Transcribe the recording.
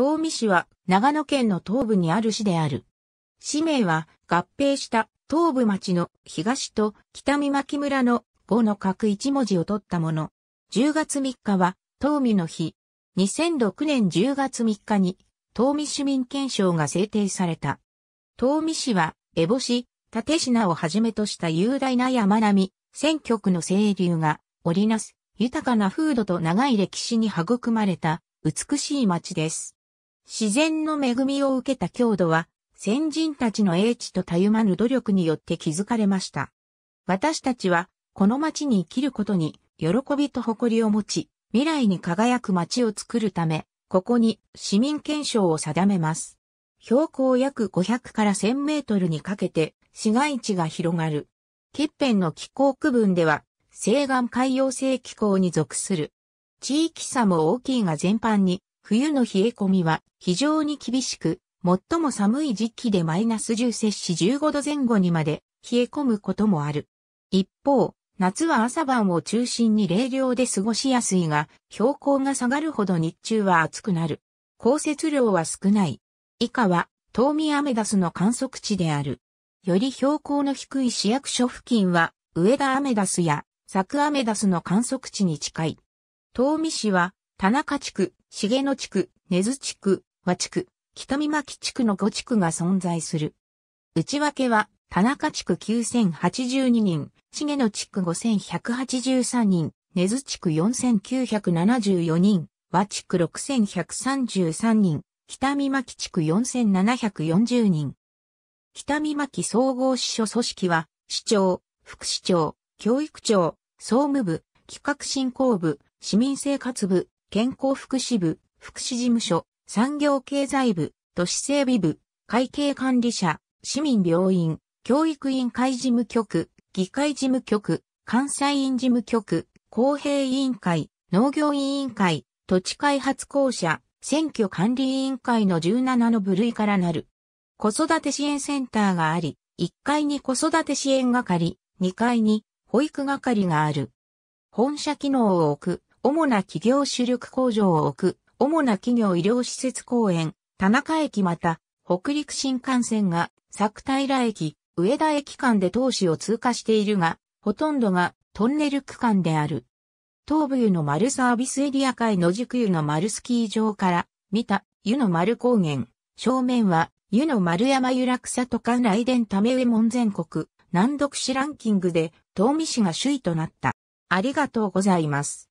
東美市は長野県の東部にある市である。市名は合併した東部町の東と北見牧村の5の角1文字を取ったもの。10月3日は東美の日。2006年10月3日に東美市民憲章が制定された。東美市は、烏帽子、立品をはじめとした雄大な山並み、選挙区の清流が織りなす豊かな風土と長い歴史に育まれた美しい町です。自然の恵みを受けた郷土は、先人たちの英知とたゆまぬ努力によって築かれました。私たちは、この町に生きることに、喜びと誇りを持ち、未来に輝く町を作るため、ここに市民憲章を定めます。標高約500から1000メートルにかけて市街地が広がる。欠片の気候区分では西岸海洋性気候に属する。地域差も大きいが全般に冬の冷え込みは非常に厳しく、最も寒い時期でマイナス10摂氏15度前後にまで冷え込むこともある。一方、夏は朝晩を中心に冷涼で過ごしやすいが、標高が下がるほど日中は暑くなる。降雪量は少ない。以下は、東見アメダスの観測地である。より標高の低い市役所付近は、上田アメダスや、佐久アメダスの観測地に近い。東見市は、田中地区、重野地区、根津地区、和地区、北見巻地区の5地区が存在する。内訳は、田中地区9082人、重野地区5183人、根津地区4974人、和地区6133人、北見巻地区4740人。北見巻総合支所組織は、市長、副市長、教育長、総務部、企画振興部、市民生活部、健康福祉部、福祉事務所、産業経済部、都市整備部、会計管理者、市民病院、教育委員会事務局、議会事務局、関西員事務局、公平委員会、農業委員会、土地開発公社、選挙管理委員会の17の部類からなる。子育て支援センターがあり、1階に子育て支援係、2階に保育係がある。本社機能を置く主な企業主力工場を置く、主な企業医療施設公園、田中駅また、北陸新幹線が、作平駅、上田駅間で当市を通過しているが、ほとんどがトンネル区間である。東部湯の丸サービスエリア界の軸湯の丸スキー場から見た湯の丸高原。正面は湯の丸山湯楽里とか来電ため上門全国難読市ランキングで東美市が首位となった。ありがとうございます。